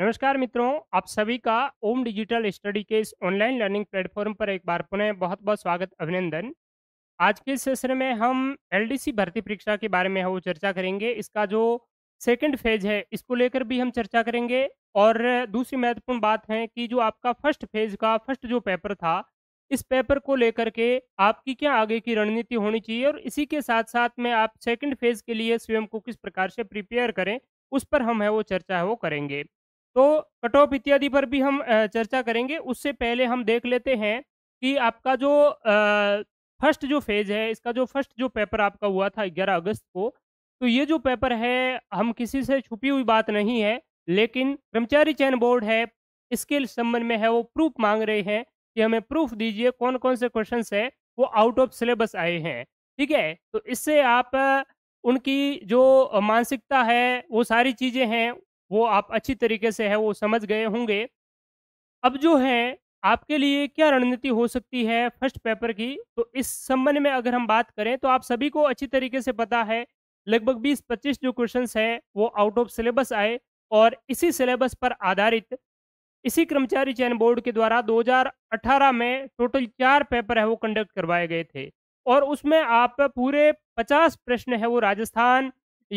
नमस्कार मित्रों आप सभी का ओम डिजिटल स्टडी के इस ऑनलाइन लर्निंग प्लेटफॉर्म पर एक बार पुनः बहुत बहुत स्वागत अभिनंदन आज के सेशन में हम एलडीसी भर्ती परीक्षा के बारे में वो चर्चा करेंगे इसका जो सेकंड फेज है इसको लेकर भी हम चर्चा करेंगे और दूसरी महत्वपूर्ण बात है कि जो आपका फर्स्ट फेज का फर्स्ट जो पेपर था इस पेपर को लेकर के आपकी क्या आगे की रणनीति होनी चाहिए और इसी के साथ साथ में आप सेकंड फेज के लिए स्वयं को किस प्रकार से प्रिपेयर करें उस पर हम है वो चर्चा है वो करेंगे तो कट ऑफ इत्यादि पर भी हम चर्चा करेंगे उससे पहले हम देख लेते हैं कि आपका जो फर्स्ट जो फेज है इसका जो फर्स्ट जो पेपर आपका हुआ था ग्यारह अगस्त को तो ये जो पेपर है हम किसी से छुपी हुई बात नहीं है लेकिन कर्मचारी चयन बोर्ड है इसके संबंध में है वो प्रूफ मांग रहे हैं कि हमें प्रूफ दीजिए कौन कौन से क्वेश्चन है वो आउट ऑफ सिलेबस आए हैं ठीक है तो इससे आप उनकी जो मानसिकता है वो सारी चीज़ें हैं वो आप अच्छी तरीके से है वो समझ गए होंगे अब जो है आपके लिए क्या रणनीति हो सकती है फर्स्ट पेपर की तो इस संबंध में अगर हम बात करें तो आप सभी को अच्छी तरीके से पता है लगभग 20-25 जो क्वेश्चंस हैं वो आउट ऑफ सिलेबस आए और इसी सिलेबस पर आधारित इसी कर्मचारी चयन बोर्ड के द्वारा 2018 में टोटल चार पेपर है वो कंडक्ट करवाए गए थे और उसमें आप पूरे 50 प्रश्न है वो राजस्थान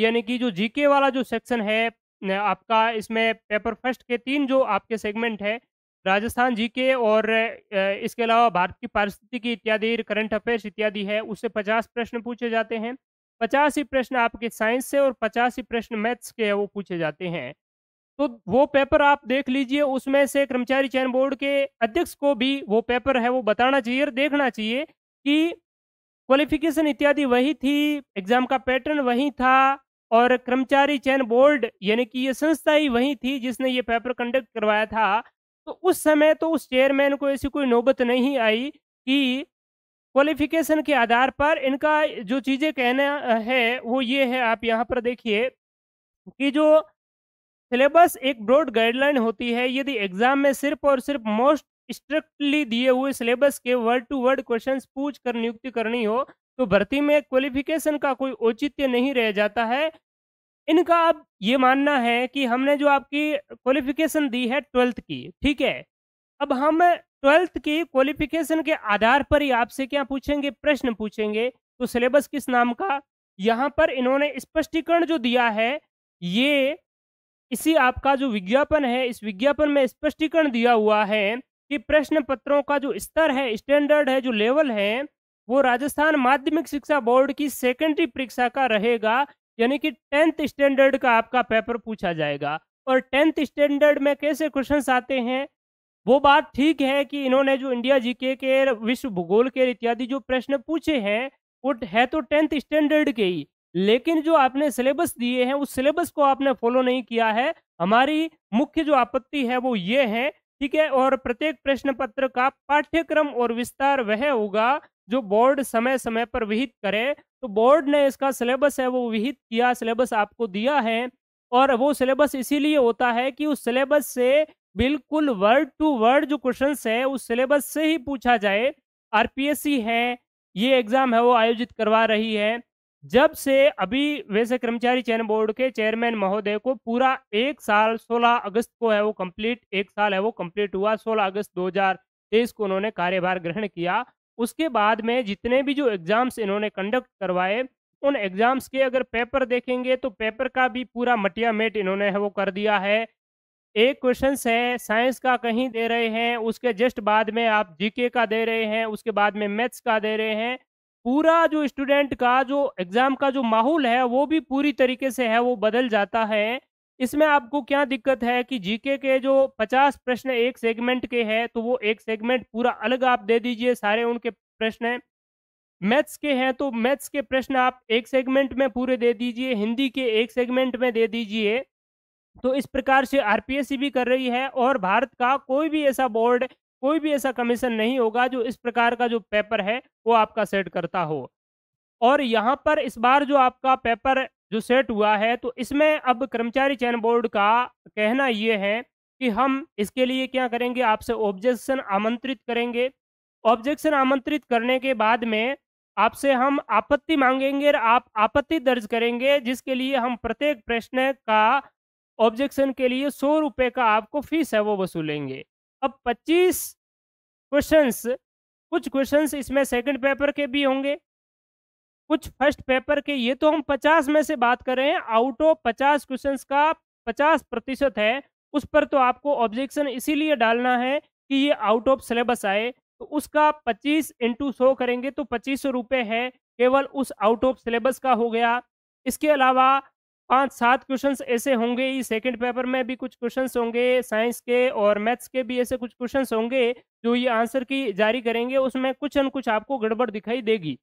यानी कि जो जीके वाला जो सेक्शन है आपका इसमें पेपर फर्स्ट के तीन जो आपके सेगमेंट है राजस्थान जीके और इसके अलावा भारत की की इत्यादि करंट अफेयर्स इत्यादि है उससे पचास प्रश्न पूछे जाते हैं पचास ही प्रश्न आपके साइंस से और पचास ही प्रश्न मैथ्स के वो पूछे जाते हैं तो वो पेपर आप देख लीजिए उसमें से कर्मचारी चयन बोर्ड के अध्यक्ष को भी वो पेपर है वो बताना चाहिए और देखना चाहिए कि क्वालिफिकेशन इत्यादि वही थी एग्जाम का पैटर्न वही था और कर्मचारी चयन बोर्ड यानी कि ये संस्था ही वही थी जिसने ये पेपर कंडक्ट करवाया था तो उस समय तो उस चेयरमैन को ऐसी कोई नौबत नहीं आई कि क्वालिफिकेशन के आधार पर इनका जो चीज़ें कहना है वो ये है आप यहाँ पर देखिए कि जो सिलेबस एक ब्रॉड गाइडलाइन होती है यदि एग्जाम में सिर्फ और सिर्फ मोस्ट स्ट्रिक्टली दिए हुए सिलेबस के वर्ड टू वर्ड क्वेश्चन पूछ कर नियुक्ति करनी हो तो भर्ती में क्वालिफिकेशन का कोई औचित्य नहीं रह जाता है इनका अब ये मानना है कि हमने जो आपकी क्वालिफिकेशन दी है ट्वेल्थ की ठीक है अब हम ट्वेल्थ की क्वालिफिकेशन के आधार पर ही आपसे क्या पूछेंगे प्रश्न पूछेंगे तो सिलेबस किस नाम का यहाँ पर इन्होंने स्पष्टीकरण जो दिया है ये इसी आपका जो विज्ञापन है इस विज्ञापन में स्पष्टीकरण दिया हुआ है कि प्रश्न पत्रों का जो स्तर है स्टैंडर्ड है जो लेवल है वो राजस्थान माध्यमिक शिक्षा बोर्ड की सेकेंडरी परीक्षा का रहेगा यानी कि टेंथ स्टैंडर्ड का आपका पेपर पूछा जाएगा और टेंथ स्टैंडर्ड में कैसे क्वेश्चन आते हैं वो बात ठीक है कि इन्होंने जो इंडिया जीके के विश्व भूगोल के इत्यादि जो प्रश्न पूछे हैं वो है तो टेंथ स्टैंडर्ड के ही लेकिन जो आपने सिलेबस दिए हैं उस सिलेबस को आपने फॉलो नहीं किया है हमारी मुख्य जो आपत्ति है वो ये है ठीक है और प्रत्येक प्रश्न पत्र का पाठ्यक्रम और विस्तार वह होगा जो बोर्ड समय समय पर विहित करे तो बोर्ड ने इसका सिलेबस है वो विहित किया सिलेबस आपको दिया है और वो सिलेबस इसीलिए होता है कि उस सिलेबस से बिल्कुल वर्ड टू वर्ड जो क्वेश्चन है उस सिलेबस से ही पूछा जाए आर है ये एग्जाम है वो आयोजित करवा रही है जब से अभी वैसे कर्मचारी चयन बोर्ड के चेयरमैन महोदय को पूरा एक साल 16 अगस्त को है वो कंप्लीट एक साल है वो कंप्लीट हुआ 16 अगस्त 2023 को उन्होंने कार्यभार ग्रहण किया उसके बाद में जितने भी जो एग्ज़ाम्स इन्होंने कंडक्ट करवाए उन एग्ज़ाम्स के अगर पेपर देखेंगे तो पेपर का भी पूरा मटिया मेट इन्होंने वो कर दिया है एक क्वेश्चन है साइंस का कहीं दे रहे हैं उसके जस्ट बाद में आप जीके का दे रहे हैं उसके बाद में मैथ्स का दे रहे हैं पूरा जो स्टूडेंट का जो एग्ज़ाम का जो माहौल है वो भी पूरी तरीके से है वो बदल जाता है इसमें आपको क्या दिक्कत है कि जीके के जो 50 प्रश्न एक सेगमेंट के हैं तो वो एक सेगमेंट पूरा अलग आप दे दीजिए सारे उनके प्रश्न हैं मैथ्स के हैं तो मैथ्स के प्रश्न आप एक सेगमेंट में पूरे दे दीजिए हिंदी के एक सेगमेंट में दे दीजिए तो इस प्रकार से आर भी कर रही है और भारत का कोई भी ऐसा बोर्ड कोई भी ऐसा कमीशन नहीं होगा जो इस प्रकार का जो पेपर है वो आपका सेट करता हो और यहाँ पर इस बार जो आपका पेपर जो सेट हुआ है तो इसमें अब कर्मचारी चयन बोर्ड का कहना ये है कि हम इसके लिए क्या करेंगे आपसे ऑब्जेक्शन आमंत्रित करेंगे ऑब्जेक्शन आमंत्रित करने के बाद में आपसे हम आपत्ति मांगेंगे और आप आपत्ति दर्ज करेंगे जिसके लिए हम प्रत्येक प्रश्न का ऑब्जेक्शन के लिए सौ रुपये का आपको फीस है वो वसूलेंगे अब पच्चीस क्वेश्चंस कुछ क्वेश्चंस इसमें सेकंड पेपर के भी होंगे कुछ फर्स्ट पेपर के ये तो हम पचास में से बात कर रहे हैं आउट ऑफ पचास क्वेश्चन का पचास प्रतिशत है उस पर तो आपको ऑब्जेक्शन इसीलिए डालना है कि ये आउट ऑफ सिलेबस आए तो उसका पच्चीस इंटू सौ करेंगे तो पच्चीस सौ रुपये है केवल उस आउट ऑफ सिलेबस का हो गया इसके अलावा पांच सात क्वेश्चंस ऐसे होंगे ही सेकंड पेपर में भी कुछ क्वेश्चंस होंगे साइंस के और मैथ्स के भी ऐसे कुछ क्वेश्चंस होंगे जो ये आंसर की जारी करेंगे उसमें कुछ न कुछ आपको गड़बड़ दिखाई देगी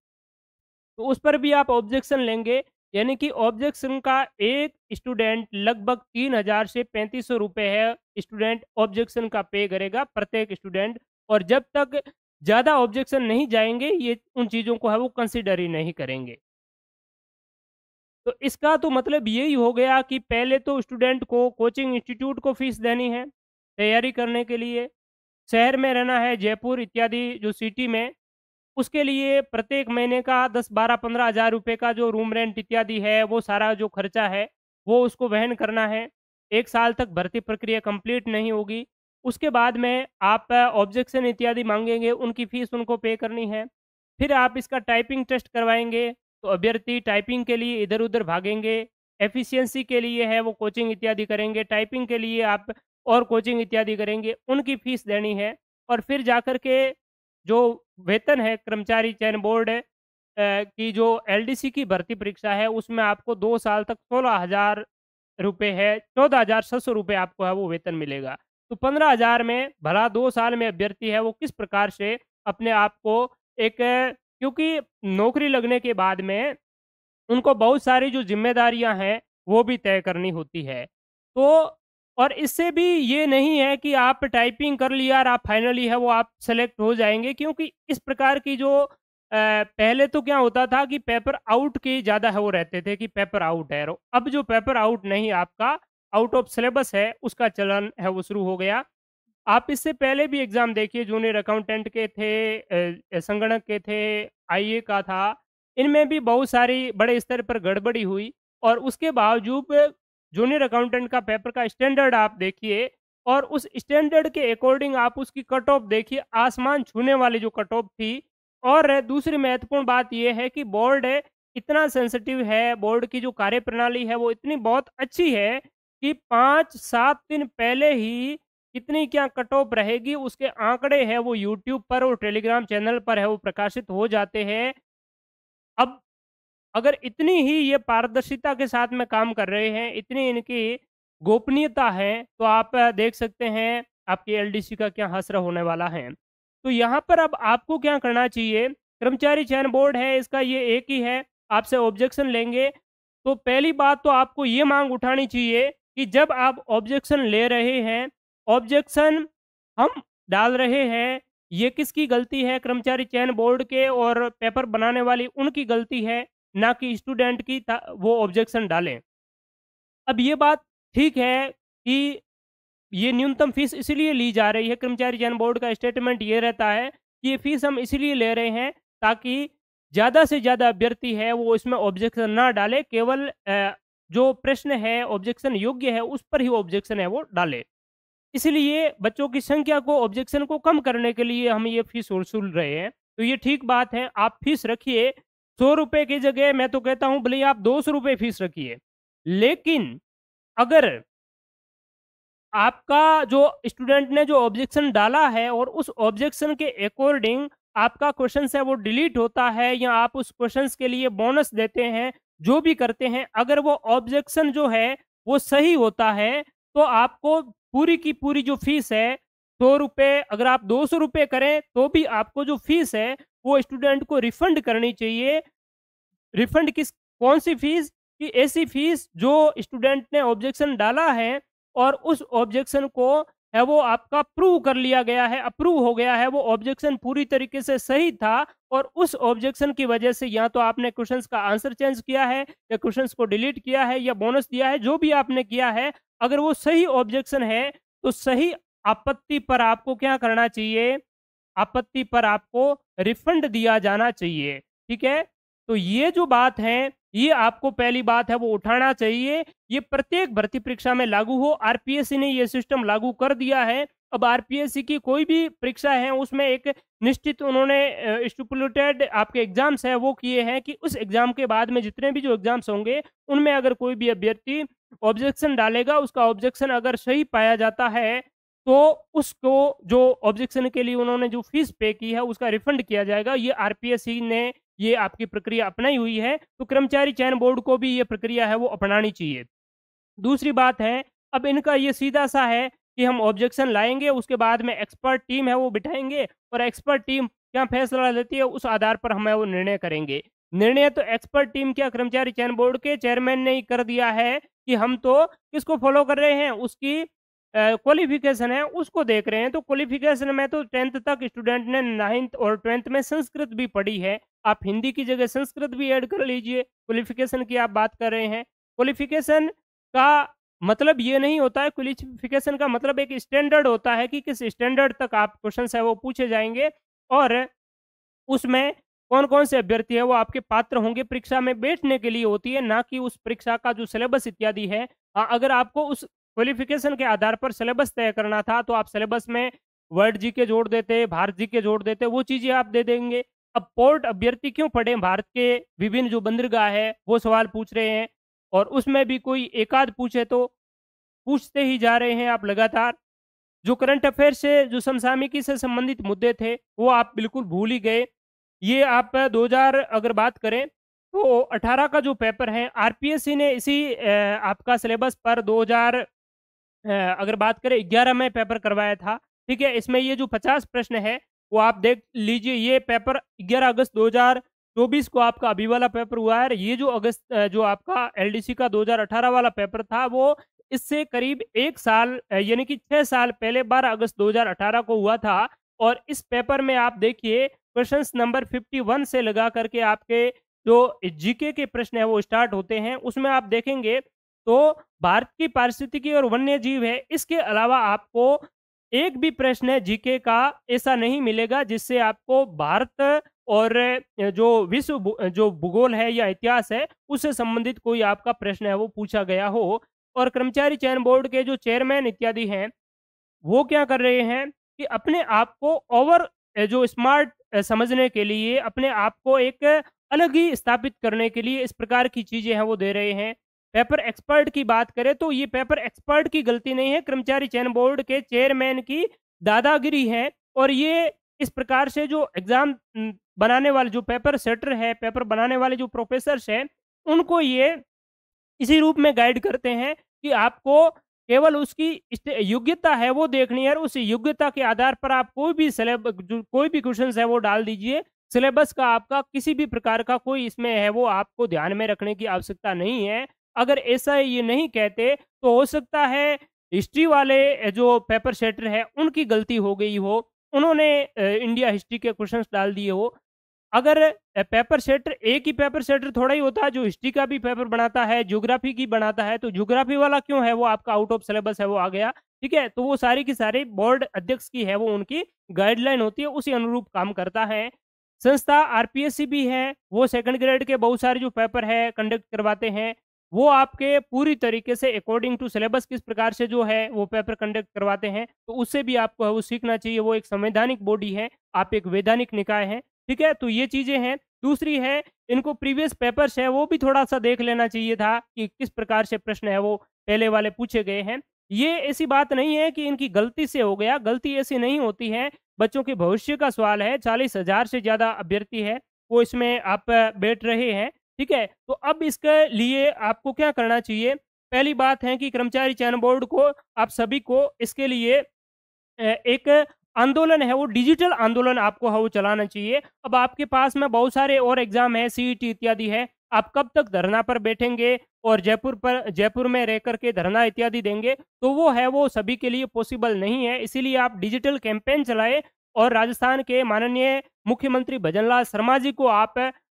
तो उस पर भी आप ऑब्जेक्शन लेंगे यानी कि ऑब्जेक्शन का एक स्टूडेंट लगभग तीन हजार से पैंतीस सौ रुपये है स्टूडेंट ऑब्जेक्शन का पे करेगा प्रत्येक स्टूडेंट और जब तक ज़्यादा ऑब्जेक्शन नहीं जाएंगे ये उन चीज़ों को है वो कंसिडर ही नहीं करेंगे तो इसका तो मतलब यही हो गया कि पहले तो स्टूडेंट को कोचिंग इंस्टीट्यूट को फीस देनी है तैयारी करने के लिए शहर में रहना है जयपुर इत्यादि जो सिटी में उसके लिए प्रत्येक महीने का दस बारह पंद्रह हजार रुपये का जो रूम रेंट इत्यादि है वो सारा जो खर्चा है वो उसको वहन करना है एक साल तक भर्ती प्रक्रिया कंप्लीट नहीं होगी उसके बाद में आप ऑब्जेक्शन इत्यादि मांगेंगे उनकी फीस उनको पे करनी है फिर आप इसका टाइपिंग टेस्ट करवाएंगे तो अभ्यर्थी टाइपिंग के लिए इधर उधर भागेंगे एफिशिएंसी के लिए है वो कोचिंग इत्यादि करेंगे टाइपिंग के लिए आप और कोचिंग इत्यादि करेंगे उनकी फीस देनी है और फिर जाकर के जो वेतन है कर्मचारी चयन बोर्ड की जो एलडीसी की भर्ती परीक्षा है उसमें आपको दो साल तक सोलह हजार रुपये है चौदह हजार छः सौ रुपये आपको है वो वेतन मिलेगा तो पंद्रह हजार में भला दो साल में अभ्यर्थी है वो किस प्रकार से अपने आप को एक क्योंकि नौकरी लगने के बाद में उनको बहुत सारी जो जिम्मेदारियां हैं वो भी तय करनी होती है तो और इससे भी ये नहीं है कि आप टाइपिंग कर लिया और आप फाइनली है वो आप सेलेक्ट हो जाएंगे क्योंकि इस प्रकार की जो पहले तो क्या होता था कि पेपर आउट के ज़्यादा है वो रहते थे कि पेपर आउट है अब जो पेपर आउट नहीं आपका आउट ऑफ सिलेबस है उसका चलन है वो शुरू हो गया आप इससे पहले भी एग्ज़ाम देखिए जूनियर अकाउंटेंट के थे संगणक के थे आईए का था इनमें भी बहुत सारी बड़े स्तर पर गड़बड़ी हुई और उसके बावजूद जूनियर अकाउंटेंट का पेपर का स्टैंडर्ड आप देखिए और उस स्टैंडर्ड के अकॉर्डिंग आप उसकी कट ऑफ देखिए आसमान छूने वाली जो कट ऑफ थी और दूसरी महत्वपूर्ण बात यह है कि बोर्ड इतना सेंसिटिव है बोर्ड की जो कार्य प्रणाली है वो इतनी बहुत अच्छी है कि पाँच सात दिन पहले ही कितनी क्या कट ऑफ रहेगी उसके आंकड़े हैं वो यूट्यूब पर और टेलीग्राम चैनल पर है वो प्रकाशित हो जाते हैं अब अगर इतनी ही ये पारदर्शिता के साथ में काम कर रहे हैं इतनी इनकी गोपनीयता है तो आप देख सकते हैं आपकी एलडीसी का क्या हसर होने वाला है तो यहाँ पर अब आपको क्या करना चाहिए कर्मचारी चयन बोर्ड है इसका ये एक ही है आपसे ऑब्जेक्शन लेंगे तो पहली बात तो आपको ये मांग उठानी चाहिए कि जब आप ऑब्जेक्शन ले रहे हैं ऑब्जेक्शन हम डाल रहे हैं ये किसकी गलती है कर्मचारी चयन बोर्ड के और पेपर बनाने वाली उनकी गलती है ना कि स्टूडेंट की वो ऑब्जेक्शन डालें अब ये बात ठीक है कि ये न्यूनतम फीस इसलिए ली जा रही है कर्मचारी चयन बोर्ड का स्टेटमेंट ये रहता है कि ये फीस हम इसलिए ले रहे हैं ताकि ज़्यादा से ज़्यादा अभ्यर्थी है वो इसमें ऑब्जेक्शन ना डाले केवल जो प्रश्न है ऑब्जेक्शन योग्य है उस पर ही ऑब्जेक्शन है वो डाले इसलिए बच्चों की संख्या को ऑब्जेक्शन को कम करने के लिए हम ये फीस वसूल रहे हैं तो ये ठीक बात है आप फीस रखिए सौ रुपए की जगह मैं तो कहता हूं भले आप दो सौ रुपए फीस रखिए लेकिन अगर आपका जो स्टूडेंट ने जो ऑब्जेक्शन डाला है और उस ऑब्जेक्शन के अकॉर्डिंग आपका क्वेश्चन है वो डिलीट होता है या आप उस क्वेश्चन के लिए बोनस देते हैं जो भी करते हैं अगर वो ऑब्जेक्शन जो है वो सही होता है तो आपको पूरी की पूरी जो फीस है सौ रुपये अगर आप दो सौ रुपये करें तो भी आपको जो फीस है वो स्टूडेंट को रिफंड करनी चाहिए रिफंड किस कौन सी फीस कि ऐसी फीस जो स्टूडेंट ने ऑब्जेक्शन डाला है और उस ऑब्जेक्शन को है वो आपका प्रूव कर लिया गया है अप्रूव हो गया है वो ऑब्जेक्शन पूरी तरीके से सही था और उस ऑब्जेक्शन की वजह से या तो आपने क्वेश्चंस का आंसर चेंज किया है या क्वेश्चंस को डिलीट किया है या बोनस दिया है जो भी आपने किया है अगर वो सही ऑब्जेक्शन है तो सही आपत्ति पर आपको क्या करना चाहिए आपत्ति पर आपको रिफंड दिया जाना चाहिए ठीक है तो ये जो बात है ये आपको पहली बात है वो उठाना चाहिए ये प्रत्येक भर्ती परीक्षा में लागू हो आरपीएससी ने ये सिस्टम लागू कर दिया है अब आरपीएससी की कोई भी परीक्षा है उसमें एक निश्चित उन्होंने स्टूपुलेटेड आपके एग्जाम्स है वो किए हैं कि उस एग्जाम के बाद में जितने भी जो एग्जाम्स होंगे उनमें अगर कोई भी अभ्यर्थी ऑब्जेक्शन डालेगा उसका ऑब्जेक्शन अगर सही पाया जाता है तो उसको जो ऑब्जेक्शन के लिए उन्होंने जो फीस पे की है उसका रिफंड किया जाएगा ये आर ने ये आपकी प्रक्रिया अपनाई हुई है तो कर्मचारी चयन बोर्ड को भी ये प्रक्रिया है वो अपनानी चाहिए दूसरी बात है अब इनका ये सीधा सा है कि हम ऑब्जेक्शन लाएंगे उसके बाद में एक्सपर्ट टीम है वो बिठाएंगे और एक्सपर्ट टीम क्या फैसला लेती है उस आधार पर हमें वो निर्णय करेंगे निर्णय तो एक्सपर्ट टीम क्या कर्मचारी चयन बोर्ड के चेयरमैन ने ही कर दिया है कि हम तो किसको फॉलो कर रहे हैं उसकी क्वालिफिकेशन है उसको देख रहे हैं तो क्वालिफिकेशन में तो टेंथ तक स्टूडेंट ने नाइन्थ और ट्वेल्थ में संस्कृत भी पढ़ी है आप हिंदी की जगह संस्कृत भी ऐड कर लीजिए क्वालिफिकेशन की आप बात कर रहे हैं क्वालिफिकेशन का मतलब ये नहीं होता है क्वालिफिकेशन का मतलब एक स्टैंडर्ड होता है कि किस स्टैंडर्ड तक आप क्वेश्चन है वो पूछे जाएंगे और उसमें कौन कौन से अभ्यर्थी है वो आपके पात्र होंगे परीक्षा में बैठने के लिए होती है ना कि उस परीक्षा का जो सिलेबस इत्यादि है हाँ, अगर आपको उस क्वालिफिकेशन के आधार पर सिलेबस तय करना था तो आप सिलेबस में वर्ड जी के जोड़ देते भारत जी के जोड़ देते वो चीज़ें आप दे देंगे अब पोर्ट अभ्यर्थी क्यों पढ़े भारत के विभिन्न जो बंदरगाह है वो सवाल पूछ रहे हैं और उसमें भी कोई एकाध पूछे तो पूछते ही जा रहे हैं आप लगातार जो करंट अफेयर से जो समसामयिकी से संबंधित मुद्दे थे वो आप बिल्कुल भूल ही गए ये आप 2000 अगर बात करें तो 18 का जो पेपर है आरपीएससी ने इसी आपका सिलेबस पर अगर बात करें ग्यारह में पेपर करवाया था ठीक है इसमें ये जो पचास प्रश्न है वो आप देख लीजिए ये पेपर ग्यारह अगस्त दो चौबीस को आपका अभी वाला पेपर हुआ है ये जो अगस्त जो आपका एलडीसी का 2018 वाला पेपर था वो इससे करीब एक साल यानी कि छः साल पहले 12 अगस्त 2018 को हुआ था और इस पेपर में आप देखिए क्वेश्चन नंबर 51 से लगा करके आपके जो जीके के प्रश्न है वो स्टार्ट होते हैं उसमें आप देखेंगे तो भारत की पारिस्थितिकी और वन्य जीव है इसके अलावा आपको एक भी प्रश्न है जीके का ऐसा नहीं मिलेगा जिससे आपको भारत और जो विश्व जो भूगोल है या इतिहास है उससे संबंधित कोई आपका प्रश्न है वो पूछा गया हो और कर्मचारी चयन बोर्ड के जो चेयरमैन इत्यादि हैं वो क्या कर रहे हैं कि अपने आप को ओवर जो स्मार्ट समझने के लिए अपने आप को एक अलग ही स्थापित करने के लिए इस प्रकार की चीज़ें हैं वो दे रहे हैं पेपर एक्सपर्ट की बात करें तो ये पेपर एक्सपर्ट की गलती नहीं है कर्मचारी चयन बोर्ड के चेयरमैन की दादागिरी है और ये इस प्रकार से जो एग्ज़ाम बनाने वाले जो पेपर सेटर है पेपर बनाने वाले जो प्रोफेसर्स हैं उनको ये इसी रूप में गाइड करते हैं कि आपको केवल उसकी योग्यता है वो देखनी है और उस योग्यता के आधार पर आप कोई भी सिलेब कोई भी क्वेश्चन है वो डाल दीजिए सिलेबस का आपका किसी भी प्रकार का कोई इसमें है वो आपको ध्यान में रखने की आवश्यकता नहीं है अगर ऐसा ये नहीं कहते तो हो सकता है हिस्ट्री वाले जो पेपर सेटर है उनकी गलती हो गई हो उन्होंने इंडिया हिस्ट्री के क्वेश्चंस डाल दिए हो अगर पेपर सेटर एक ही पेपर सेटर थोड़ा ही होता है जो हिस्ट्री का भी पेपर बनाता है ज्योग्राफी की बनाता है तो ज्योग्राफी वाला क्यों है वो आपका आउट ऑफ सिलेबस है वो आ गया ठीक है तो वो सारी की सारी बोर्ड अध्यक्ष की है वो उनकी गाइडलाइन होती है उसी अनुरूप काम करता है संस्था आरपीएससी भी है वो सेकंड ग्रेड के बहुत सारे जो पेपर है कंडक्ट करवाते हैं वो आपके पूरी तरीके से अकॉर्डिंग टू सिलेबस किस प्रकार से जो है वो पेपर कंडक्ट करवाते हैं तो उससे भी आपको वो सीखना चाहिए वो एक संवैधानिक बॉडी है आप एक वैधानिक निकाय हैं ठीक है तो ये चीज़ें हैं दूसरी है इनको प्रीवियस पेपर्स है वो भी थोड़ा सा देख लेना चाहिए था कि किस प्रकार से प्रश्न है वो पहले वाले पूछे गए हैं ये ऐसी बात नहीं है कि इनकी गलती से हो गया गलती ऐसी नहीं होती है बच्चों के भविष्य का सवाल है चालीस हजार से ज़्यादा अभ्यर्थी है वो इसमें आप बैठ रहे हैं ठीक है तो अब इसके लिए आपको क्या करना चाहिए पहली बात है कि कर्मचारी चयन बोर्ड को आप सभी को इसके लिए एक आंदोलन है वो डिजिटल आंदोलन आपको हाँ वो चलाना चाहिए अब आपके पास में बहुत सारे और एग्जाम है सी इत्यादि है आप कब तक धरना पर बैठेंगे और जयपुर पर जयपुर में रह करके धरना इत्यादि देंगे तो वो है वो सभी के लिए पॉसिबल नहीं है इसीलिए आप डिजिटल कैंपेन चलाए और राजस्थान के माननीय मुख्यमंत्री भजनलाल शर्मा जी को आप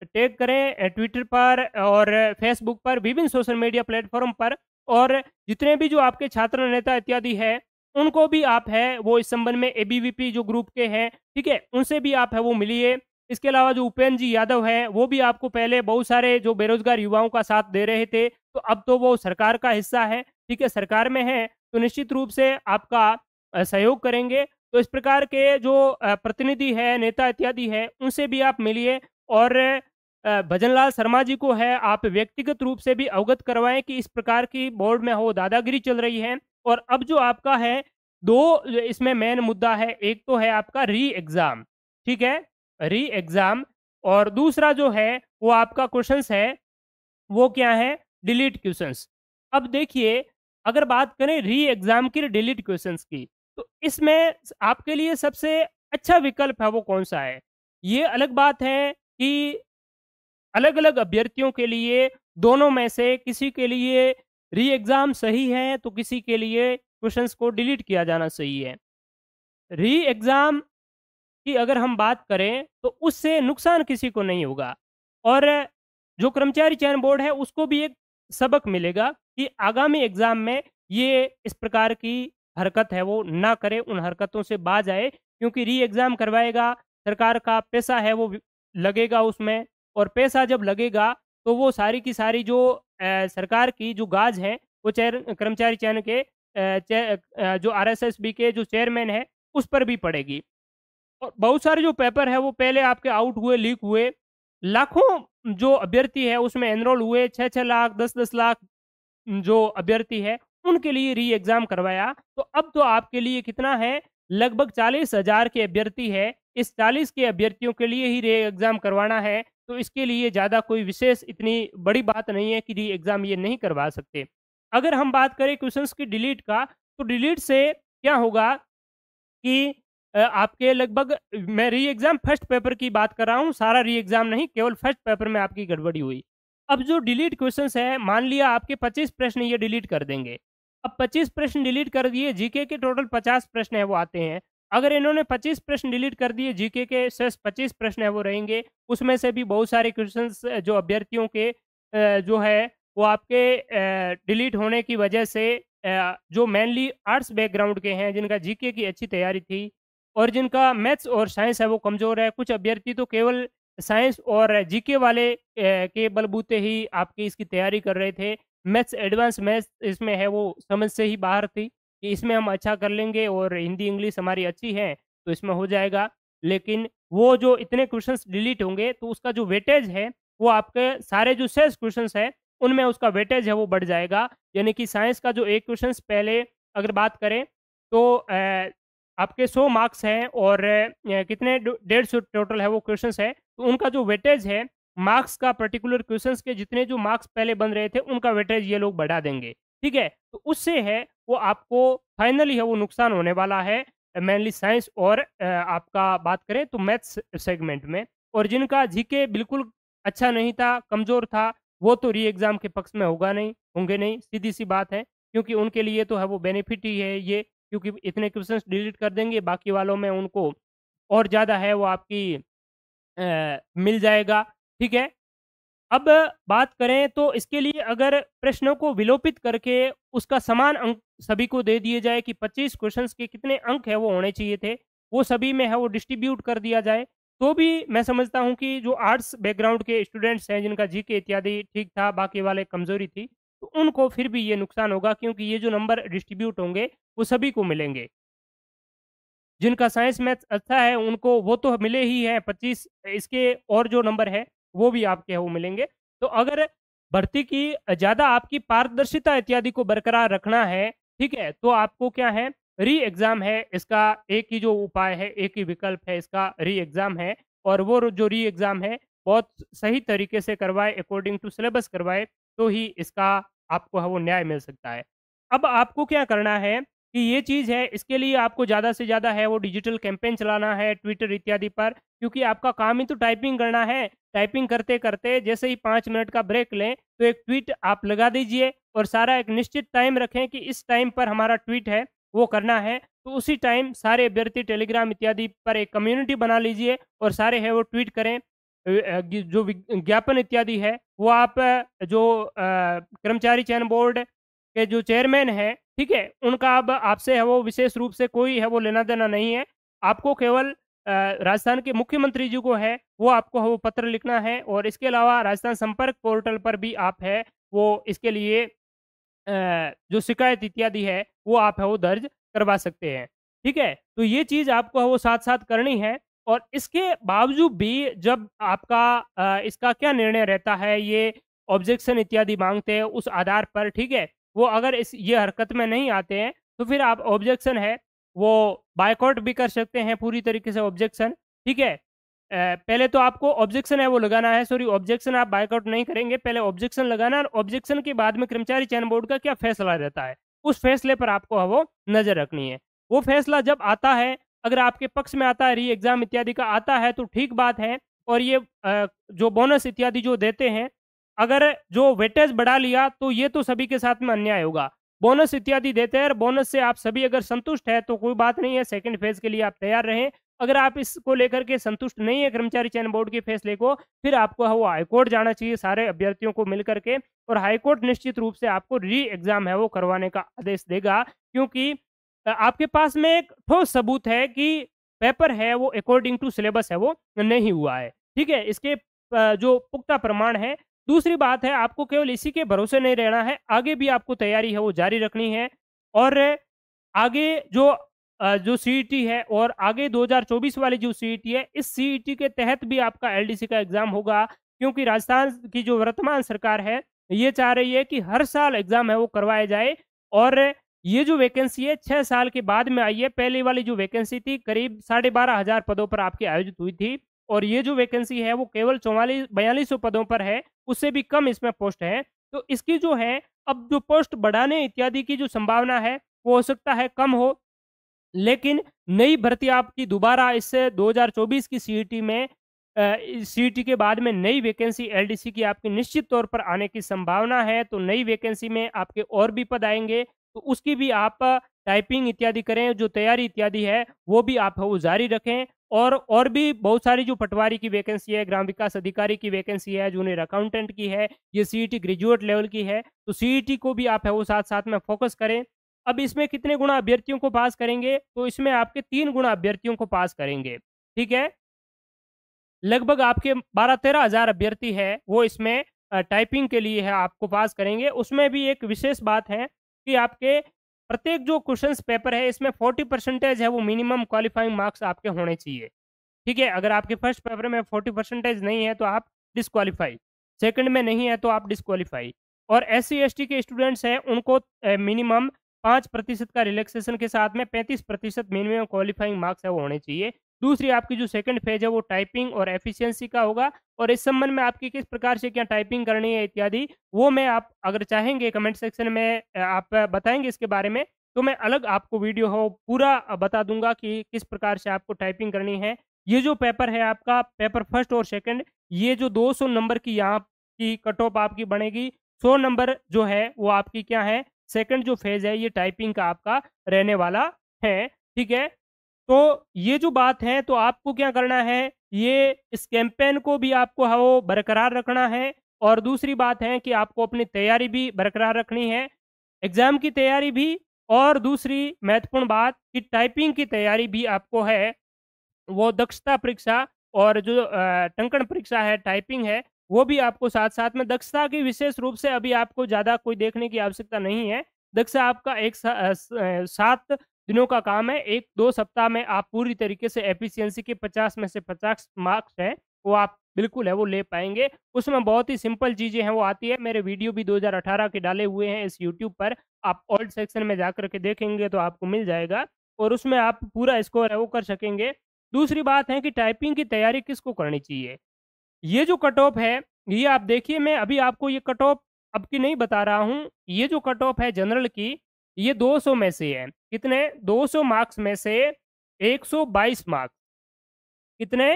टैग करें ट्विटर पर और फेसबुक पर विभिन्न सोशल मीडिया प्लेटफॉर्म पर और जितने भी जो आपके छात्र नेता इत्यादि है उनको भी आप है वो इस संबंध में ए जो ग्रुप के हैं ठीक है उनसे भी आप है वो मिलिए इसके अलावा जो उपेन्द्र जी यादव हैं वो भी आपको पहले बहुत सारे जो बेरोजगार युवाओं का साथ दे रहे थे तो अब तो वो सरकार का हिस्सा है ठीक है सरकार में है तो निश्चित रूप से आपका सहयोग करेंगे तो इस प्रकार के जो प्रतिनिधि है नेता इत्यादि है उनसे भी आप मिलिए और भजनलाल शर्मा जी को है आप व्यक्तिगत रूप से भी अवगत करवाएं कि इस प्रकार की बोर्ड में हो दादागिरी चल रही है और अब जो आपका है दो इसमें मेन मुद्दा है एक तो है आपका री एग्ज़ाम ठीक है री एग्ज़ाम और दूसरा जो है वो आपका क्वेश्चंस है वो क्या है डिलीट क्वेश्चंस अब देखिए अगर बात करें री एग्ज़ाम की डिलीट क्वेश्चंस की तो इसमें आपके लिए सबसे अच्छा विकल्प है वो कौन सा है ये अलग बात है कि अलग अलग अभ्यर्थियों के लिए दोनों में से किसी के लिए री एग्ज़ाम सही है तो किसी के लिए क्वेश्चन को डिलीट किया जाना सही है री एग्ज़ाम की अगर हम बात करें तो उससे नुकसान किसी को नहीं होगा और जो कर्मचारी चयन बोर्ड है उसको भी एक सबक मिलेगा कि आगामी एग्ज़ाम में ये इस प्रकार की हरकत है वो ना करे उन हरकतों से बाज आए क्योंकि री एग्ज़ाम करवाएगा सरकार का पैसा है वो लगेगा उसमें और पैसा जब लगेगा तो वो सारी की सारी जो आ, सरकार की जो गाज है वो चेयर कर्मचारी चयन के आ, आ, जो आरएसएसबी के जो चेयरमैन है उस पर भी पड़ेगी और बहुत सारे जो पेपर है वो पहले आपके आउट हुए लीक हुए लाखों जो अभ्यर्थी है उसमें एनरोल हुए छः छः लाख दस दस लाख जो अभ्यर्थी है उनके लिए री एग्जाम करवाया तो अब तो आपके लिए कितना है लगभग चालीस हजार के अभ्यर्थी है इस चालीस के अभ्यर्थियों के लिए ही रे एग्जाम करवाना है तो इसके लिए ज़्यादा कोई विशेष इतनी बड़ी बात नहीं है कि जी एग्ज़ाम ये नहीं करवा सकते अगर हम बात करें क्वेश्चन की डिलीट का तो डिलीट से क्या होगा कि आपके लगभग मैं री एग्ज़ाम फर्स्ट पेपर की बात कर रहा हूँ सारा री एग्ज़ाम नहीं केवल फर्स्ट पेपर में आपकी गड़बड़ी हुई अब जो डिलीट क्वेश्चन है मान लिया आपके पच्चीस प्रश्न ये डिलीट कर देंगे अब पच्चीस प्रश्न डिलीट कर दिए जीके के टोटल पचास प्रश्न है वो आते हैं अगर इन्होंने 25 प्रश्न डिलीट कर दिए जीके के सिर्फ पच्चीस प्रश्न है वो रहेंगे उसमें से भी बहुत सारे क्वेश्चन जो अभ्यर्थियों के जो है वो आपके डिलीट होने की वजह से जो मेनली आर्ट्स बैकग्राउंड के हैं जिनका जीके की अच्छी तैयारी थी और जिनका मैथ्स और साइंस है वो कमज़ोर है कुछ अभ्यर्थी तो केवल साइंस और जीके वाले के बलबूते ही आपकी इसकी तैयारी कर रहे थे मैथ्स एडवांस मैथ्स इसमें है वो समझ से ही बाहर थी कि इसमें हम अच्छा कर लेंगे और हिंदी इंग्लिश हमारी अच्छी है तो इसमें हो जाएगा लेकिन वो जो इतने क्वेश्चन डिलीट होंगे तो उसका जो वेटेज है वो आपके सारे जो सेल्स क्वेश्चन है उनमें उसका वेटेज है वो बढ़ जाएगा यानी कि साइंस का जो एक क्वेश्चन पहले अगर बात करें तो आपके 100 मार्क्स हैं और कितने डेढ़ सौ टोटल है वो क्वेश्चंस है तो उनका जो वेटेज है मार्क्स का पर्टिकुलर क्वेश्चंस के जितने जो मार्क्स पहले बन रहे थे उनका वेटेज ये लोग बढ़ा देंगे ठीक है तो उससे है वो आपको फाइनली है वो नुकसान होने वाला है मेनली साइंस और आपका बात करें तो मैथ्स सेगमेंट में और जिनका जीके बिल्कुल अच्छा नहीं था कमज़ोर था वो तो री एग्ज़ाम के पक्ष में होगा नहीं होंगे नहीं सीधी सी बात है क्योंकि उनके लिए तो है वो बेनिफिट ही है ये क्योंकि इतने क्वेश्चन डिलीट कर देंगे बाकी वालों में उनको और ज़्यादा है वो आपकी आ, मिल जाएगा ठीक है अब बात करें तो इसके लिए अगर प्रश्नों को विलोपित करके उसका समान अंक सभी को दे दिए जाए कि 25 क्वेश्चंस के कितने अंक है वो होने चाहिए थे वो सभी में है वो डिस्ट्रीब्यूट कर दिया जाए तो भी मैं समझता हूँ कि जो आर्ट्स बैकग्राउंड के स्टूडेंट्स हैं जिनका जी इत्यादि ठीक था बाकी वाले कमजोरी थी तो उनको फिर भी ये नुकसान होगा क्योंकि ये जो नंबर डिस्ट्रीब्यूट होंगे वो सभी को मिलेंगे जिनका साइंस मैथ अच्छा है उनको वो तो मिले ही है पच्चीस इसके और जो नंबर है वो भी आपके वो मिलेंगे तो अगर भर्ती की ज़्यादा आपकी पारदर्शिता इत्यादि को बरकरार रखना है ठीक है तो आपको क्या है री एग्ज़ाम है इसका एक ही जो उपाय है एक ही विकल्प है इसका री एग्ज़ाम है और वो जो री एग्ज़ाम है बहुत सही तरीके से करवाए अकॉर्डिंग टू सिलेबस करवाए तो ही इसका आपको हाँ, वो न्याय मिल सकता है अब आपको क्या करना है कि ये चीज़ है इसके लिए आपको ज़्यादा से ज़्यादा है वो डिजिटल कैंपेन चलाना है ट्विटर इत्यादि पर क्योंकि आपका काम ही तो टाइपिंग करना है टाइपिंग करते करते जैसे ही पाँच मिनट का ब्रेक लें तो एक ट्वीट आप लगा दीजिए और सारा एक निश्चित टाइम रखें कि इस टाइम पर हमारा ट्वीट है वो करना है तो उसी टाइम सारे अभ्यर्थी टेलीग्राम इत्यादि पर एक कम्युनिटी बना लीजिए और सारे है वो ट्वीट करें जो विज्ञापन इत्यादि है वो आप जो कर्मचारी चयन बोर्ड के जो चेयरमैन है ठीक है उनका अब आपसे है वो विशेष रूप से कोई है वो लेना देना नहीं है आपको केवल राजस्थान के मुख्यमंत्री जी को है वो आपको वो पत्र लिखना है और इसके अलावा राजस्थान संपर्क पोर्टल पर भी आप है वो इसके लिए जो शिकायत इत्यादि है वो आप है वो दर्ज करवा सकते हैं ठीक है तो ये चीज़ आपको वो साथ साथ करनी है और इसके बावजूद भी जब आपका इसका क्या निर्णय रहता है ये ऑब्जेक्शन इत्यादि मांगते हैं उस आधार पर ठीक है वो अगर इस ये हरकत में नहीं आते हैं तो फिर आप ऑब्जेक्शन है वो बाइकआउट भी कर सकते हैं पूरी तरीके से ऑब्जेक्शन ठीक है पहले तो आपको ऑब्जेक्शन है वो लगाना है सॉरी ऑब्जेक्शन आप बाइकआउट नहीं करेंगे पहले ऑब्जेक्शन लगाना और ऑब्जेक्शन के बाद में कर्मचारी चयन बोर्ड का क्या फैसला रहता है उस फैसले पर आपको वो नज़र रखनी है वो फैसला जब आता है अगर आपके पक्ष में आता है री एग्जाम इत्यादि का आता है तो ठीक बात है और ये जो बोनस इत्यादि जो देते हैं अगर जो वेटेज बढ़ा लिया तो ये तो सभी के साथ में अन्याय होगा बोनस इत्यादि देते हैं और बोनस से आप सभी अगर संतुष्ट है तो कोई बात नहीं है सेकंड फेज के लिए आप तैयार रहें अगर आप इसको लेकर के संतुष्ट नहीं है कर्मचारी चयन बोर्ड के फैसले को फिर आपको वो हाईकोर्ट जाना चाहिए सारे अभ्यर्थियों को मिल करके और हाईकोर्ट निश्चित रूप से आपको री एग्जाम है वो करवाने का आदेश देगा क्योंकि आपके पास में एक ठोस सबूत है कि पेपर है वो अकॉर्डिंग टू सिलेबस है वो नहीं हुआ है ठीक है इसके जो पुख्ता प्रमाण है दूसरी बात है आपको केवल इसी के भरोसे नहीं रहना है आगे भी आपको तैयारी है वो जारी रखनी है और आगे जो जो सीईटी e है और आगे 2024 वाली जो सीईटी e है इस सीईटी e के तहत भी आपका एलडीसी का एग्जाम होगा क्योंकि राजस्थान की जो वर्तमान सरकार है ये चाह रही है कि हर साल एग्जाम है वो करवाया जाए और ये जो वैकेंसी है छः साल के बाद में आई है पहले वाली जो वैकेंसी थी करीब साढ़े बारह हजार पदों पर आपकी आयोजित हुई थी और ये जो वैकेंसी है वो केवल चौवालीस बयालीस पदों पर है उससे भी कम इसमें पोस्ट है तो इसकी जो है अब जो पोस्ट बढ़ाने इत्यादि की जो संभावना है वो हो सकता है कम हो लेकिन नई भर्ती आपकी दोबारा इससे 2024 की सीईटी में सीईटी के बाद में नई वैकेंसी एलडीसी की आपकी निश्चित तौर पर आने की संभावना है तो नई वैकेंसी में आपके और भी पद आएंगे तो उसकी भी आप टाइपिंग इत्यादि करें जो तैयारी इत्यादि है वो भी आप वो जारी रखें और और भी बहुत सारी जो पटवारी की वैकेंसी है ग्राम विकास अधिकारी की वैकेंसी है जूनियर अकाउंटेंट की है ये सीईटी ग्रेजुएट लेवल की है तो सीईटी को भी आप है वो साथ साथ में फोकस करें अब इसमें कितने गुणा अभ्यर्थियों को पास करेंगे तो इसमें आपके तीन गुणा अभ्यर्थियों को पास करेंगे ठीक है लगभग आपके बारह तेरह हजार अभ्यर्थी है वो इसमें टाइपिंग के लिए है आपको पास करेंगे उसमें भी एक विशेष बात है कि आपके प्रत्येक जो क्वेश्चन पेपर है इसमें फोर्टी परसेंटेज है वो मिनिमम क्वालिफाइंग मार्क्स आपके होने चाहिए ठीक है अगर आपके फर्स्ट पेपर में फोर्टी परसेंटेज नहीं है तो आप डिसक्वालीफाई सेकंड में नहीं है तो आप डिसक्वालीफाई और एस सी के स्टूडेंट्स हैं उनको मिनिमम पाँच प्रतिशत का रिलैक्सेशन के साथ में पैंतीस प्रतिशत मिनिमम क्वालिफाइंग मार्क्स है वो होने चाहिए दूसरी आपकी जो सेकंड फेज है वो टाइपिंग और एफिशिएंसी का होगा और इस संबंध में आपकी किस प्रकार से क्या टाइपिंग करनी है इत्यादि वो मैं आप अगर चाहेंगे कमेंट सेक्शन में आप बताएंगे इसके बारे में तो मैं अलग आपको वीडियो हो पूरा बता दूंगा कि किस प्रकार से आपको टाइपिंग करनी है ये जो पेपर है आपका पेपर फर्स्ट और सेकेंड ये जो दो नंबर की यहाँ की कट ऑफ आपकी बनेगी सौ नंबर जो है वो आपकी क्या है सेकेंड जो फेज है ये टाइपिंग का आपका रहने वाला है ठीक है तो ये जो बात है तो आपको क्या करना है ये इस कैंपेन को भी आपको हाँ बरकरार रखना है और दूसरी बात है कि आपको अपनी तैयारी भी बरकरार रखनी है एग्ज़ाम की तैयारी भी और दूसरी महत्वपूर्ण बात कि टाइपिंग की तैयारी भी आपको है वो दक्षता परीक्षा और जो टंकण परीक्षा है टाइपिंग है वो भी आपको साथ साथ में दक्षता की विशेष रूप से अभी आपको ज़्यादा कोई देखने की आवश्यकता नहीं है दक्षता आपका एक सा, सात दिनों का काम है एक दो सप्ताह में आप पूरी तरीके से एफिशियंसी के पचास में से पचास मार्क्स है वो आप बिल्कुल है वो ले पाएंगे उसमें बहुत ही सिंपल चीज़ें हैं वो आती है मेरे वीडियो भी 2018 के डाले हुए हैं इस यूट्यूब पर आप ओल्ड सेक्शन में जा के देखेंगे तो आपको मिल जाएगा और उसमें आप पूरा स्कोर है वो कर सकेंगे दूसरी बात है कि टाइपिंग की तैयारी किसको करनी चाहिए ये जो कट ऑफ है ये आप देखिए मैं अभी आपको ये कट ऑफ अब की नहीं बता रहा हूँ ये जो कट ऑफ है जनरल की ये 200 में से है कितने 200 मार्क्स में से 122 मार्क्स कितने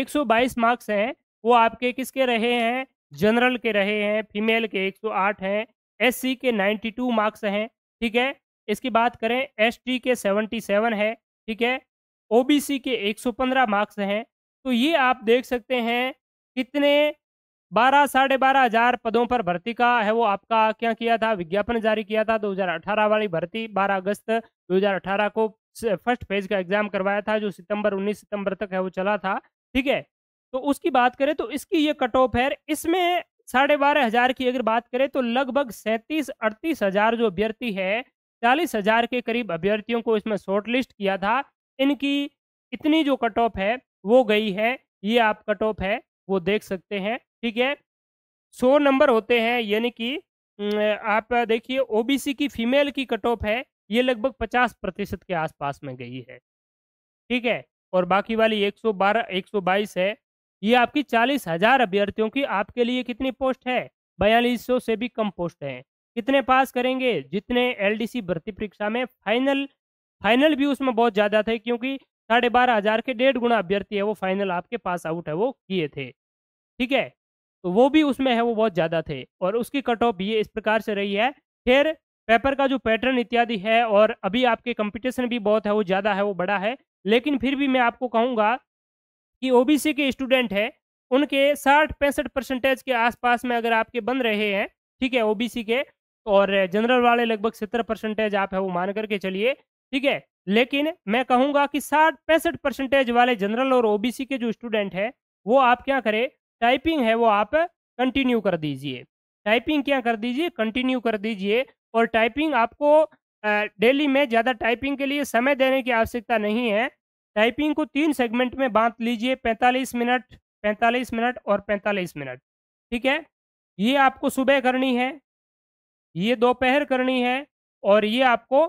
122 मार्क्स हैं वो आपके किसके रहे हैं जनरल के रहे हैं फीमेल के 108 हैं एससी के 92 मार्क्स हैं ठीक है इसकी बात करें एसटी के 77 है ठीक है ओबीसी के 115 मार्क्स हैं तो ये आप देख सकते हैं कितने बारह साढ़े बारह हजार पदों पर भर्ती का है वो आपका क्या किया था विज्ञापन जारी किया था 2018 वाली भर्ती 12 अगस्त 2018 को फर्स्ट फेज का एग्जाम करवाया था जो सितंबर 19 सितंबर तक है वो चला था ठीक है तो उसकी बात करें तो इसकी ये कट ऑफ है इसमें साढ़े बारह हजार की अगर बात करें तो लगभग सैंतीस अड़तीस हजार जो अभ्यर्थी है चालीस हजार के करीब अभ्यर्थियों को इसमें शॉर्टलिस्ट किया था इनकी इतनी जो कट ऑफ है वो गई है ये आप कट ऑफ है वो देख सकते हैं ठीक है सौ नंबर होते हैं यानी कि आप देखिए ओबीसी की फीमेल की कट ऑफ है ये लगभग पचास प्रतिशत के आसपास में गई है ठीक है और बाकी वाली एक सौ बारह एक सौ बाईस है ये आपकी चालीस हजार अभ्यर्थियों की आपके लिए कितनी पोस्ट है बयालीस सौ से भी कम पोस्ट है कितने पास करेंगे जितने एल भर्ती परीक्षा में फाइनल फाइनल भी उसमें बहुत ज़्यादा थे क्योंकि साढ़े बारह हजार के डेढ़ गुना अभ्यर्थी है वो फाइनल आपके पास आउट है वो किए थे ठीक है तो वो भी उसमें है वो बहुत ज़्यादा थे और उसकी कट ऑफ ये इस प्रकार से रही है फिर पेपर का जो पैटर्न इत्यादि है और अभी आपके कंपटीशन भी बहुत है वो ज़्यादा है वो बड़ा है लेकिन फिर भी मैं आपको कहूँगा कि ओबीसी के स्टूडेंट हैं उनके साठ पैंसठ परसेंटेज के आसपास में अगर आपके बन रहे हैं ठीक है ओबीसी के और जनरल वाले लगभग सत्तर परसेंटेज आप है वो मान करके चलिए ठीक है लेकिन मैं कहूँगा कि साठ पैंसठ परसेंटेज वाले जनरल और ओबीसी के जो स्टूडेंट हैं वो आप क्या करें टाइपिंग है वो आप कंटिन्यू कर दीजिए टाइपिंग क्या कर दीजिए कंटिन्यू कर दीजिए और टाइपिंग आपको डेली में ज़्यादा टाइपिंग के लिए समय देने की आवश्यकता नहीं है टाइपिंग को तीन सेगमेंट में बांट लीजिए 45 मिनट 45 मिनट और 45 मिनट ठीक है ये आपको सुबह करनी है ये दोपहर करनी है और ये आपको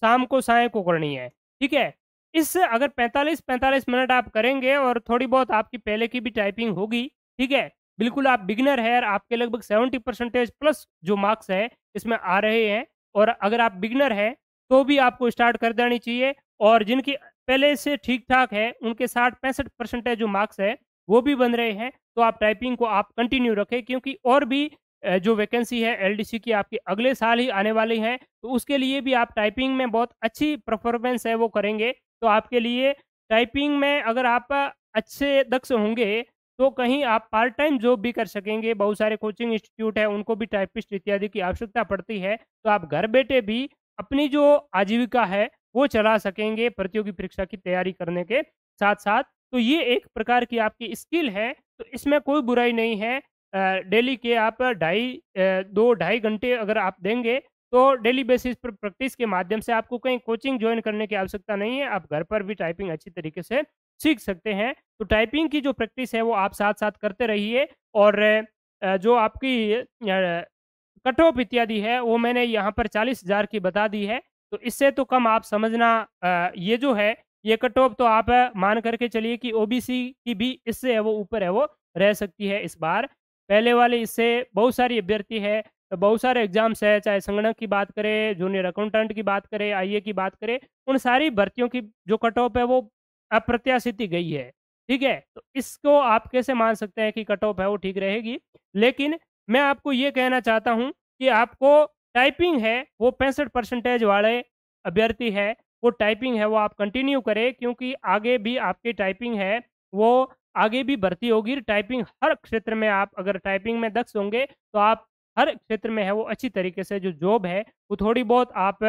शाम को साय को करनी है ठीक है इस अगर 45 45 मिनट आप करेंगे और थोड़ी बहुत आपकी पहले की भी टाइपिंग होगी ठीक है बिल्कुल आप बिगनर है आपके लगभग सेवेंटी परसेंटेज प्लस जो मार्क्स है इसमें आ रहे हैं और अगर आप बिगनर हैं तो भी आपको स्टार्ट कर देनी चाहिए और जिनकी पहले से ठीक ठाक है उनके साठ पैंसठ परसेंटेज जो मार्क्स है वो भी बन रहे हैं तो आप टाइपिंग को आप कंटिन्यू रखें क्योंकि और भी जो वैकेंसी है एल की आपकी अगले साल ही आने वाली है तो उसके लिए भी आप टाइपिंग में बहुत अच्छी परफॉर्मेंस है वो करेंगे तो आपके लिए टाइपिंग में अगर आप अच्छे दक्ष होंगे तो कहीं आप पार्ट टाइम जॉब भी कर सकेंगे बहुत सारे कोचिंग इंस्टीट्यूट है उनको भी टाइपिस्ट इत्यादि की आवश्यकता पड़ती है तो आप घर बैठे भी अपनी जो आजीविका है वो चला सकेंगे प्रतियोगी परीक्षा की तैयारी करने के साथ साथ तो ये एक प्रकार की आपकी स्किल है तो इसमें कोई बुराई नहीं है डेली के आप ढाई दो ढाई घंटे अगर आप देंगे तो डेली बेसिस पर प्रैक्टिस के माध्यम से आपको कहीं कोचिंग ज्वाइन करने की आवश्यकता नहीं है आप घर पर भी टाइपिंग अच्छी तरीके से सीख सकते हैं तो टाइपिंग की जो प्रैक्टिस है वो आप साथ साथ करते रहिए और जो आपकी कट ऑफ इत्यादि है वो मैंने यहाँ पर चालीस हज़ार की बता दी है तो इससे तो कम आप समझना ये जो है ये कट ऑफ तो आप मान करके चलिए कि ओबीसी की भी इससे है वो ऊपर है वो रह सकती है इस बार पहले वाले इससे बहुत सारी अभ्यर्थी है तो बहुत सारे एग्जाम्स है चाहे संगणक की बात करें जूनियर अकाउंटेंट की बात करें आई की बात करें उन सारी भर्तियों की जो कट ऑफ है वो अप्रत्याशित गई है ठीक है तो इसको आप कैसे मान सकते हैं कि कट ऑफ है वो ठीक रहेगी लेकिन मैं आपको ये कहना चाहता हूँ कि आपको टाइपिंग है वो पैंसठ परसेंटेज वाले अभ्यर्थी है वो टाइपिंग है वो आप कंटिन्यू करें क्योंकि आगे भी आपकी टाइपिंग है वो आगे भी भर्ती होगी टाइपिंग हर क्षेत्र में आप अगर टाइपिंग में दक्ष होंगे तो आप हर क्षेत्र में है वो अच्छी तरीके से जो जॉब है वो थोड़ी बहुत आप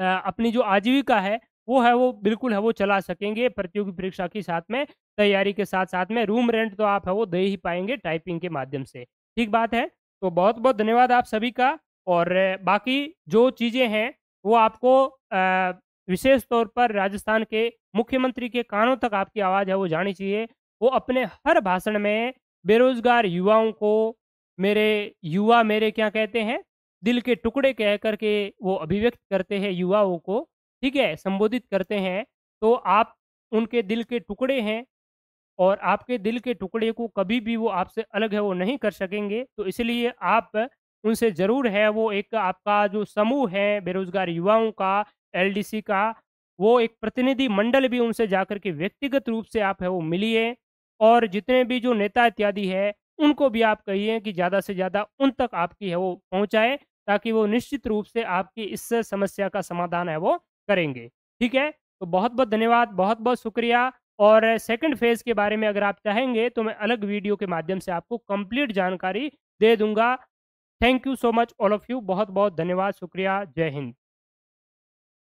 अपनी जो आजीविका है वो है वो बिल्कुल है वो चला सकेंगे प्रतियोगी परीक्षा के साथ में तैयारी के साथ साथ में रूम रेंट तो आप है वो दे ही पाएंगे टाइपिंग के माध्यम से ठीक बात है तो बहुत बहुत धन्यवाद आप सभी का और बाकी जो चीज़ें हैं वो आपको विशेष तौर पर राजस्थान के मुख्यमंत्री के कानों तक आपकी आवाज़ है वो जानी चाहिए वो अपने हर भाषण में बेरोजगार युवाओं को मेरे युवा मेरे क्या कहते हैं दिल के टुकड़े कह करके वो अभिव्यक्त करते हैं युवाओं को ठीक है संबोधित करते हैं तो आप उनके दिल के टुकड़े हैं और आपके दिल के टुकड़े को कभी भी वो आपसे अलग है वो नहीं कर सकेंगे तो इसलिए आप उनसे ज़रूर है वो एक आपका जो समूह है बेरोजगार युवाओं का एलडीसी का वो एक प्रतिनिधि मंडल भी उनसे जाकर के व्यक्तिगत रूप से आप है वो मिलिए और जितने भी जो नेता इत्यादि है उनको भी आप कहिए कि ज़्यादा से ज़्यादा उन तक आपकी है वो पहुँचाए ताकि वो निश्चित रूप से आपकी इस समस्या का समाधान है वो करेंगे ठीक है तो बहुत बहुत धन्यवाद बहुत बहुत शुक्रिया और सेकंड फेज़ के बारे में अगर आप चाहेंगे तो मैं अलग वीडियो के माध्यम से आपको कंप्लीट जानकारी दे दूंगा thank you so much all of you बहुत बहुत धन्यवाद शुक्रिया जय हिंद